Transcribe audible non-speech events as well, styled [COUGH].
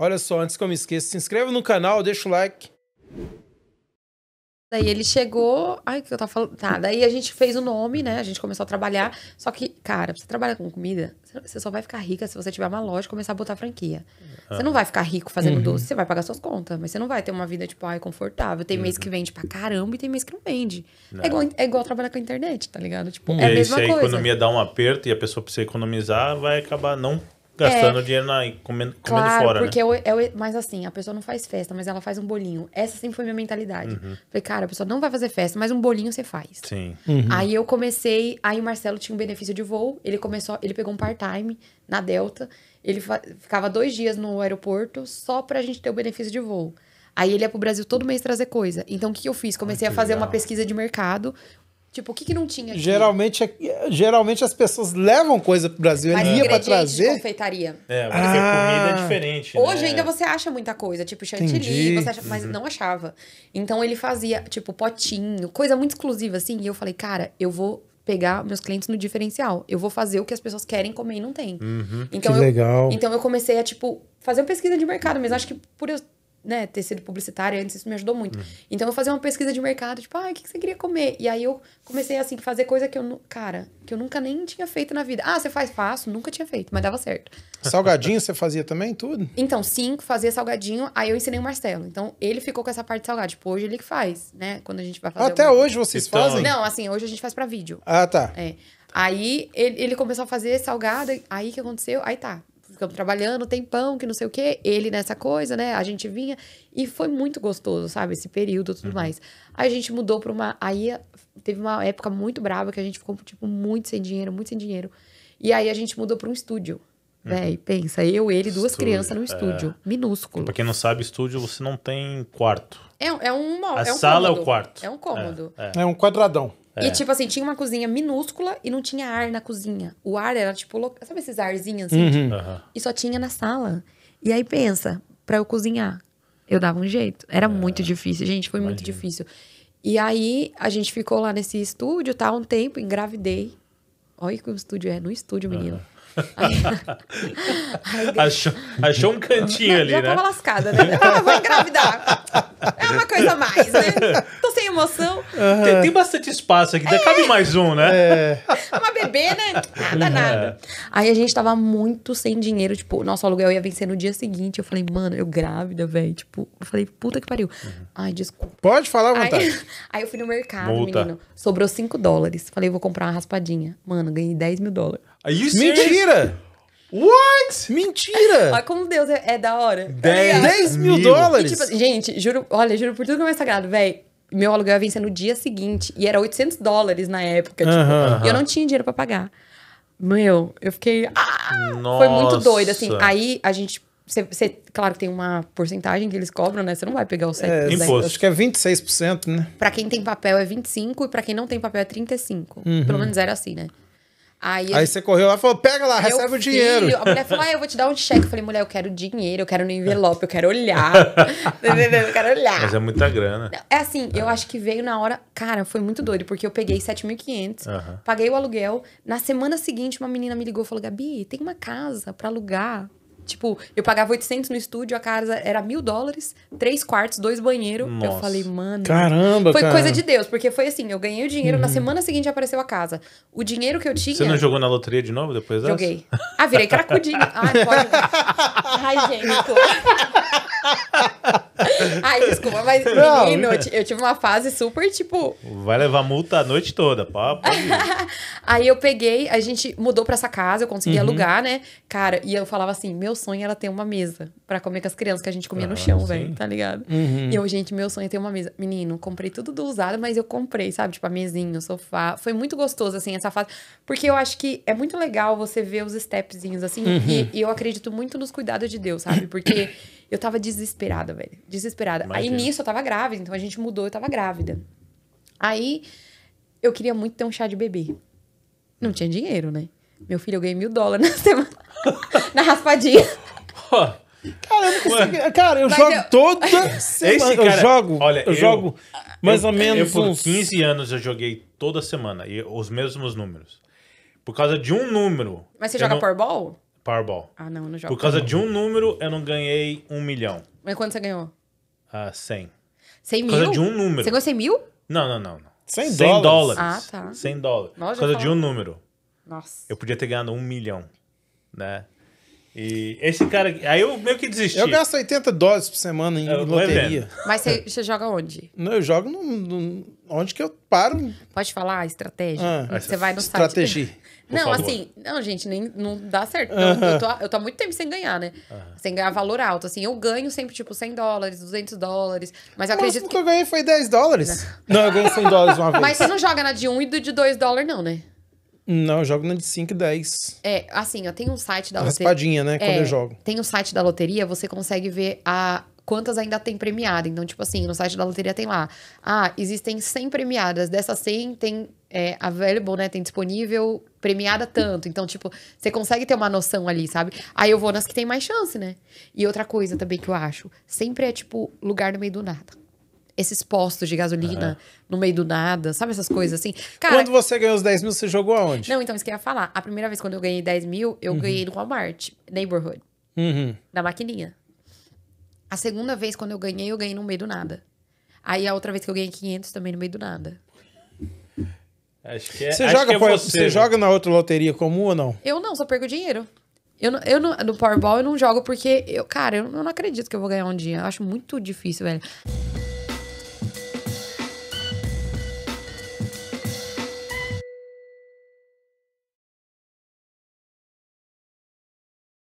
Olha só, antes que eu me esqueça, se inscreva no canal, deixa o like. Daí ele chegou. Ai, que eu tava falando. Tá, daí a gente fez o nome, né? A gente começou a trabalhar. Só que, cara, você trabalha com comida, você só vai ficar rica se você tiver uma loja e começar a botar franquia. Ah. Você não vai ficar rico fazendo uhum. doce, você vai pagar suas contas. Mas você não vai ter uma vida, tipo, ai, confortável. Tem uhum. mês que vende pra caramba e tem mês que não vende. Não. É, igual, é igual trabalhar com a internet, tá ligado? Tipo, hum. é a mesma e aí, se a coisa. economia dá um aperto e a pessoa precisa economizar, vai acabar não Gastando é, dinheiro na, comendo, claro, comendo fora. Né? Porque né? eu, eu, mas assim, a pessoa não faz festa, mas ela faz um bolinho. Essa sempre foi minha mentalidade. Uhum. Falei, cara, a pessoa não vai fazer festa, mas um bolinho você faz. Sim. Uhum. Aí eu comecei, aí o Marcelo tinha um benefício de voo, ele começou, ele pegou um part-time na Delta, ele ficava dois dias no aeroporto só pra gente ter o benefício de voo. Aí ele ia pro Brasil todo mês trazer coisa. Então o que eu fiz? Comecei a fazer legal. uma pesquisa de mercado, Tipo, o que, que não tinha aqui? Geralmente, é geralmente as pessoas levam coisa pro Brasil, Mas ia pra trazer. De confeitaria. É, porque ah. comida é ah. diferente. Hoje né? ainda você acha muita coisa, tipo chantilly, você acha, mas uhum. não achava. Então ele fazia, tipo, potinho, coisa muito exclusiva, assim. E eu falei, cara, eu vou pegar meus clientes no diferencial. Eu vou fazer o que as pessoas querem comer e não tem. Uhum. Então, que eu, legal. Então eu comecei a, tipo, fazer uma pesquisa de mercado, mas acho que por eu né, ter sido publicitária antes, isso me ajudou muito. Uhum. Então eu fazia uma pesquisa de mercado, tipo, ah, o que, você queria comer? E aí eu comecei assim, fazer coisa que eu, cara, que eu nunca nem tinha feito na vida. Ah, você faz? passo nunca tinha feito, mas dava certo. [LAUGHS] Salgadinho você fazia também, tudo? Então, sim, fazia salgadinho, aí eu ensinei o Marcelo. Então, ele ficou com essa parte de salgado, tipo, hoje ele que faz, né, quando a gente vai fazer. Até alguma... hoje vocês então... fazem? Não, assim, hoje a gente faz para vídeo. Ah, tá. É. Aí ele, ele começou a fazer salgada aí que aconteceu? Aí tá, ficamos trabalhando, tempão, que não sei o quê, ele nessa coisa, né? A gente vinha e foi muito gostoso, sabe? Esse período e tudo uhum. mais. Aí a gente mudou pra uma. Aí eh, teve uma época muito brava que a gente ficou, tipo, muito sem dinheiro, muito sem dinheiro. E aí a gente mudou pra um estúdio. Uhum. Né? Uhum. E pensa, eu, ele, duas estúdio, crianças no é. estúdio, é... minúsculo. Pra quem não sabe, estúdio você não tem quarto. É, é uma. A é um sala cômodo. é o quarto. É um cômodo. é, é, é um quadradão. É. E, tipo assim, tinha uma cozinha minúscula e não tinha ar na cozinha. O ar era, tipo, lo... sabe esses arzinhos assim? Uhum. Uhum. E só tinha na sala. E aí pensa, pra eu cozinhar, eu dava um jeito. Era é. muito difícil, gente, foi Imagina. muito difícil. E aí a gente ficou lá nesse estúdio, tá? Um tempo, engravidei. Olha que o estúdio é, no estúdio, menino. Uhum. [LAUGHS] Aí, aí, achou, achou, um cantinho não, ali, já né? Já tava lascada, né? Ah, vou engravidar. É uma coisa a mais, né? Tô [LAUGHS] emoção. Uhum. Tem, tem, bastante espaço aqui, é. cabe mais um, né? É. [LAUGHS] Uma bebê, né? Nada, é. nada. Aí a gente tava muito sem dinheiro, tipo, nosso aluguel ia vencer no dia seguinte. Eu falei, mano, eu grávida, velho. Tipo, eu falei, puta que pariu. Uhum. Ai, desculpa. Pode falar à vontade. Aí, [LAUGHS] aí eu fui no mercado, Multa. menino. Sobrou 5 dólares. Falei, vou comprar uma raspadinha. Mano, ganhei 10 mil dólares. Mentira! What? Mentira! [LAUGHS] Olha como Deus é, é da hora. 10, 10 tá mil, tipo, dólares? Tipo, gente, juro, olha, juro por tudo que é mais sagrado, velho meu aluguel ia vencer no dia seguinte. E era 800 dólares na época. Tipo, E eu não tinha dinheiro para pagar. Meu, eu fiquei. Ah! Foi muito doido, assim. Aí a gente. Cê, cê, claro que tem uma porcentagem que eles cobram, né? Você não vai pegar o 7%. É, imposto. Acho que é 26%, né? Pra quem tem papel é 25% e pra quem não tem papel é 35%. Uhum. Pelo menos era assim, né? Aí, aí você correu lá e falou: pega lá, recebe filho, o dinheiro. A mulher falou: ah, eu vou te dar um cheque. Eu falei: mulher, eu quero dinheiro, eu quero no envelope, eu quero olhar. [LAUGHS] eu quero olhar. Mas é muita grana. É assim, é. eu ah. acho que veio na hora. Cara, foi muito doido, porque eu peguei 7.500, uhum. paguei o aluguel. Na semana seguinte, uma menina me ligou e falou: Gabi, tem uma casa pra alugar Tipo, eu pagava 800 no estúdio, a casa era mil dólares, três quartos, dois banheiros. Eu falei, mano. Caramba, Foi cara. coisa de Deus, porque foi assim: eu ganhei o dinheiro, hum. na uhum. semana seguinte apareceu a casa. O dinheiro que eu tinha. Você não jogou na loteria de novo depois dessa? Joguei. Ah, virei cracudinho [LAUGHS] Ai, pode. Ai, gente. [LAUGHS] Ai, desculpa, mas não. eu tive uma fase super tipo. Vai levar multa a noite toda, papo. [LAUGHS] aí eu peguei, a gente mudou pra essa casa, eu consegui uhum. alugar, né? Cara, e eu falava assim: meu sonho era ter uma mesa pra comer com as crianças, que a gente comia ah, no chão, velho, tá ligado? Uhum. E eu, gente, meu sonho é ter uma mesa. Menino, comprei tudo do usado, mas eu comprei, sabe? Tipo, a mesinha, o sofá. Foi muito gostoso, assim, essa fase. Porque eu acho que é muito legal você ver os stepzinhos, assim. Uhum. E, e eu acredito muito nos cuidados de Deus, sabe? Porque. Eu tava desesperada, velho. Desesperada. Imagina. Aí nisso eu tava grávida, então a gente mudou, eu tava grávida. Aí eu queria muito ter um chá de bebê. Não tinha dinheiro, né? Meu filho, eu ganhei mil dólares [LAUGHS] na semana. na raspadinha. Caramba, cara, eu mas jogo eu... toda semana. Cara, eu jogo, olha, eu, eu jogo mais eu, ou menos. Eu, por uns... 15 anos eu joguei toda semana, e os mesmos números. Por causa de um número. Mas você joga não... Powerball? Powerball. Ah, não, não jogo. Por causa de um número, eu não ganhei um milhão. Mas quanto você ganhou? Ah, 100. 100 mil? Por causa de um número. Você ganhou 100 mil? Não, não, não. não. 100, 100 dólares. Ah, tá. 100 dólares. Nossa, Por causa de um número. Nossa. Eu podia ter ganhado um milhão, né? E esse cara. Aí eu meio que desisti. Eu gasto 80 dólares por semana em Eu- loteria. Mas você, joga onde? Não, eu jogo no, no- onde que eu paro. Pode falar a estratégia? Ah. você vai no site. Né? Estratégia. Por Não, favor. assim, não, gente, nem, não dá certo. Não, eu, tô, eu tô há muito tempo sem ganhar, né? Ah. Sem ganhar valor alto. Assim, eu ganho sempre, tipo, 100 dólares, 200 dólares. Mas eu acredito que que que. eu ganhei foi 10 dólares. Não, eu ganhei 100 dólares uma vez. Mas você não joga na de 1 e do de 2 dólares, não, né? Não, eu jogo na de 5 e 10. É, assim, ó, tem um site da loteria. Raspadinha, né? Quando é, eu jogo. Tem um site da loteria, você consegue ver a quantas ainda tem premiada. Então, tipo assim, no site da loteria tem lá. Ah, existem 100 premiadas. Dessas 100 tem é, available, né? Tem disponível, premiada tanto. Então, tipo, você consegue ter uma noção ali, sabe? Aí eu vou nas que tem mais chance, né? E outra coisa também que eu acho. Sempre é, tipo, lugar no meio do nada esses postos de gasolina uhum. no meio do nada, sabe essas coisas assim? Cara, quando você ganhou os 10 mil, você jogou aonde? Não, então isso que eu ia falar. A primeira vez quando eu ganhei 10 mil, eu uhum. ganhei no Walmart, neighborhood, uhum. na maquininha. A segunda vez quando eu ganhei, eu ganhei no meio do nada. Aí a outra vez que eu ganhei 500 também no meio do nada. Acho que é, você, acho joga, que é você, você né? joga na outra loteria comum ou não? Eu não, só perco dinheiro. Eu, eu não, no Powerball eu não jogo porque, eu, cara, eu não acredito que eu vou ganhar um dia. Eu acho muito difícil, velho.